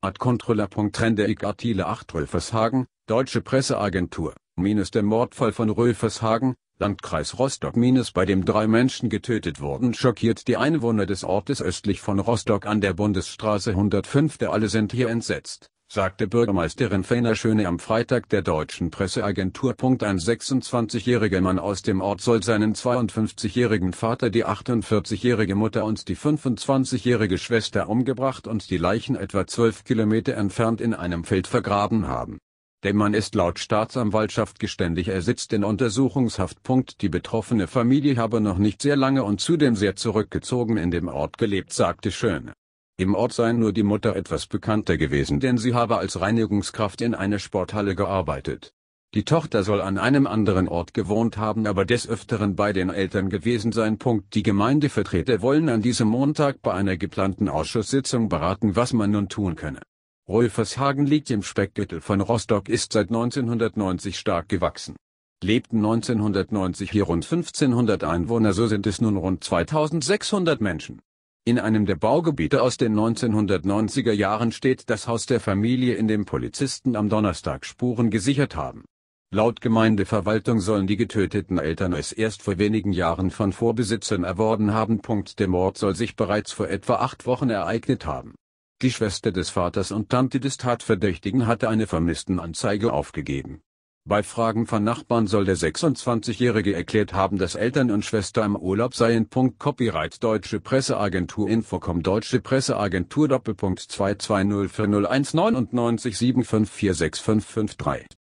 Ad-Controller.Trende ich 8 Rövershagen, Deutsche Presseagentur, minus der Mordfall von Rövershagen, Landkreis Rostock minus bei dem drei Menschen getötet wurden schockiert die Einwohner des Ortes östlich von Rostock an der Bundesstraße 105 alle sind hier entsetzt sagte Bürgermeisterin Fener Schöne am Freitag der deutschen Presseagentur. Ein 26-jähriger Mann aus dem Ort soll seinen 52-jährigen Vater, die 48-jährige Mutter und die 25-jährige Schwester umgebracht und die Leichen etwa 12 Kilometer entfernt in einem Feld vergraben haben. Der Mann ist laut Staatsanwaltschaft geständig, er sitzt in Untersuchungshaft. Die betroffene Familie habe noch nicht sehr lange und zudem sehr zurückgezogen in dem Ort gelebt, sagte Schöne. Im Ort sei nur die Mutter etwas bekannter gewesen, denn sie habe als Reinigungskraft in einer Sporthalle gearbeitet. Die Tochter soll an einem anderen Ort gewohnt haben, aber des Öfteren bei den Eltern gewesen sein. Punkt. Die Gemeindevertreter wollen an diesem Montag bei einer geplanten Ausschusssitzung beraten, was man nun tun könne. Rolfershagen liegt im Speckgürtel von Rostock, ist seit 1990 stark gewachsen. Lebten 1990 hier rund 1500 Einwohner, so sind es nun rund 2600 Menschen. In einem der Baugebiete aus den 1990er Jahren steht das Haus der Familie in dem Polizisten am Donnerstag Spuren gesichert haben. Laut Gemeindeverwaltung sollen die getöteten Eltern es erst vor wenigen Jahren von Vorbesitzern erworben haben. Der Mord soll sich bereits vor etwa acht Wochen ereignet haben. Die Schwester des Vaters und Tante des Tatverdächtigen hatte eine Vermisstenanzeige aufgegeben bei Fragen von Nachbarn soll der 26-Jährige erklärt haben, dass Eltern und Schwester im Urlaub seien. Copyright Deutsche Presseagentur Infocom Deutsche Presseagentur Doppelpunkt 22040199775465553